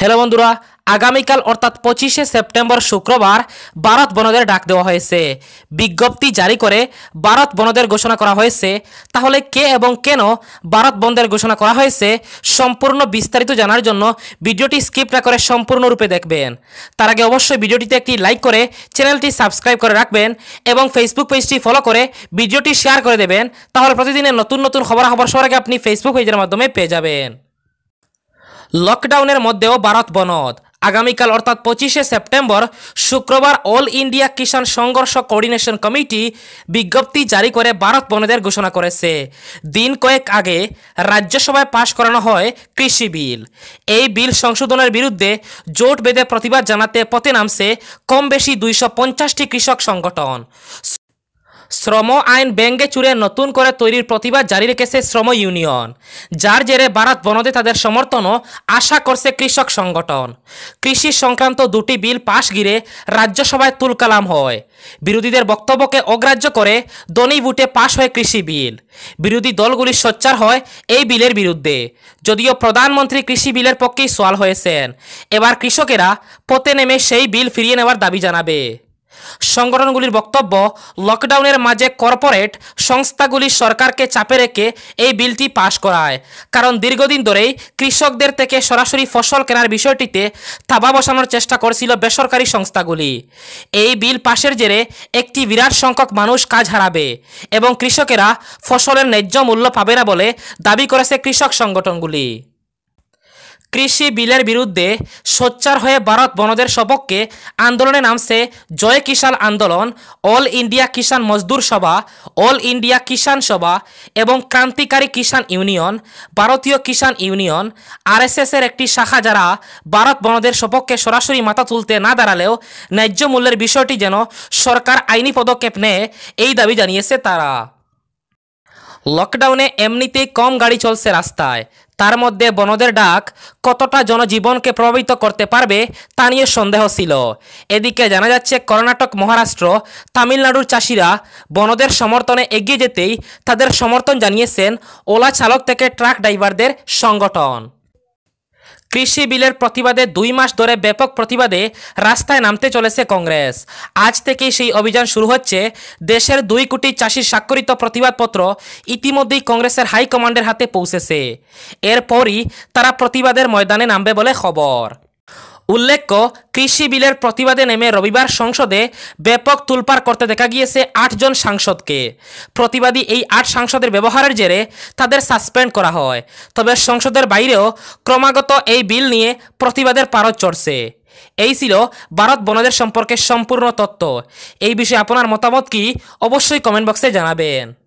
hello বন্ধুরা আগামীকাল অর্থাৎ পঁচিশে সেপ্টেম্বর শুক্রবার ভারত বনদের ডাক দেওয়া হয়েছে বিজ্ঞপ্তি জারি করে ভারত বনদের ঘোষণা করা হয়েছে তাহলে কে এবং কেন ভারত বনদের ঘোষণা করা হয়েছে সম্পূর্ণ বিস্তারিত জানার জন্য ভিডিওটি স্কিপ না করে সম্পূর্ণরূপে দেখবেন তার আগে অবশ্যই ভিডিওটিতে একটি লাইক করে চ্যানেলটি সাবস্ক্রাইব করে রাখবেন এবং ফেসবুক পেজটি ফলো করে ভিডিওটি শেয়ার করে দেবেন তাহলে প্রতিদিনের নতুন নতুন খবরাখবর সবার আগে আপনি ফেসবুক পেজের মাধ্যমে পেয়ে যাবেন লকডাউনের মধ্যেও ভারত বনদ আগামীকাল অর্থাৎ পঁচিশে সেপ্টেম্বর শুক্রবার অল ইন্ডিয়া কিষাণ সংঘর্ষ কোঅর্ডিনেশন কমিটি বিজ্ঞপ্তি জারি করে ভারত বনদের ঘোষণা করেছে দিন কয়েক আগে রাজ্যসভায় পাশ করানো হয় কৃষি বিল এই বিল সংশোধনের বিরুদ্ধে জোট বেঁধে প্রতিবাদ জানাতে পথে নামছে কম বেশি দুইশো পঞ্চাশটি কৃষক সংগঠন শ্রম আইন ব্যঙ্গে চুরে নতুন করে তৈরির প্রতিবাদ জারি রেখেছে শ্রম ইউনিয়ন যার জেরে বারাত বনদে তাদের সমর্থনও আশা করছে কৃষক সংগঠন কৃষি সংক্রান্ত দুটি বিল পাশ গিরে রাজ্যসভায় তুলকালাম হয় বিরোধীদের বক্তব্যকে অগ্রাহ্য করে দনি বুটে পাশ হয় কৃষি বিল বিরোধী দলগুলি সোচ্চার হয় এই বিলের বিরুদ্ধে যদিও প্রধানমন্ত্রী কৃষি বিলের পক্ষেই সোয়াল হয়েছেন এবার কৃষকেরা পথে নেমে সেই বিল ফিরিয়ে নেওয়ার দাবি জানাবে সংগঠনগুলির বক্তব্য লকডাউনের মাঝে কর্পোরেট সংস্থাগুলি সরকারকে চাপে রেখে এই বিলটি পাশ করায় কারণ দীর্ঘদিন ধরেই কৃষকদের থেকে সরাসরি ফসল কেনার বিষয়টিতে থাবা বসানোর চেষ্টা করছিল বেসরকারি সংস্থাগুলি এই বিল পাশের জেরে একটি বিরাট সংখ্যক মানুষ কাজ হারাবে এবং কৃষকেরা ফসলের ন্যায্য মূল্য পাবে না বলে দাবি করেছে কৃষক সংগঠনগুলি কৃষি বিলের বিরুদ্ধে সোচ্চার হয়ে ভারত বনদের সপক্ষে আন্দোলনে নামছে জয় কিষাণ আন্দোলন অল ইন্ডিয়া কিষাণ মজদুর সভা অল ইন্ডিয়া কিষাণ সভা এবং ক্রান্তিকারী কিষাণ ইউনিয়ন ভারতীয় কিষাণ ইউনিয়ন আরএসএসের একটি শাখা যারা ভারত বনদের সপক্ষে সরাসরি মাথা তুলতে না দাঁড়ালেও ন্যায্য মূল্যের বিষয়টি যেন সরকার আইনি পদক্ষেপ নেয় এই দাবি জানিয়েছে তারা লকডাউনে এমনিতেই কম গাড়ি চলছে রাস্তায় তার মধ্যে বনদের ডাক কতটা জনজীবনকে প্রভাবিত করতে পারবে তা নিয়ে সন্দেহ ছিল এদিকে জানা যাচ্ছে কর্ণাটক মহারাষ্ট্র তামিলনাড়ুর চাষিরা বনদের সমর্থনে এগিয়ে যেতেই তাদের সমর্থন জানিয়েছেন ওলা চালক থেকে ট্রাক ড্রাইভারদের সংগঠন কৃষি বিলের প্রতিবাদে দুই মাস ধরে ব্যাপক প্রতিবাদে রাস্তায় নামতে চলেছে কংগ্রেস আজ থেকেই সেই অভিযান শুরু হচ্ছে দেশের দুই কোটি চাষির স্বাক্ষরিত প্রতিবাদপত্র ইতিমধ্যেই কংগ্রেসের হাইকমান্ডের হাতে পৌঁছেছে এরপরই তারা প্রতিবাদের ময়দানে নামবে বলে খবর উল্লেখ্য কৃষি বিলের প্রতিবাদে নেমে রবিবার সংসদে ব্যাপক তুলপার করতে দেখা গিয়েছে আটজন সাংসদকে প্রতিবাদী এই আট সাংসদের ব্যবহারের জেরে তাদের সাসপেন্ড করা হয় তবে সংসদের বাইরেও ক্রমাগত এই বিল নিয়ে প্রতিবাদের পারদ চড়ছে এই ছিল ভারত বনদের সম্পর্কে সম্পূর্ণ তথ্য এই বিষয়ে আপনার মতামত কি অবশ্যই কমেন্ট বক্সে জানাবেন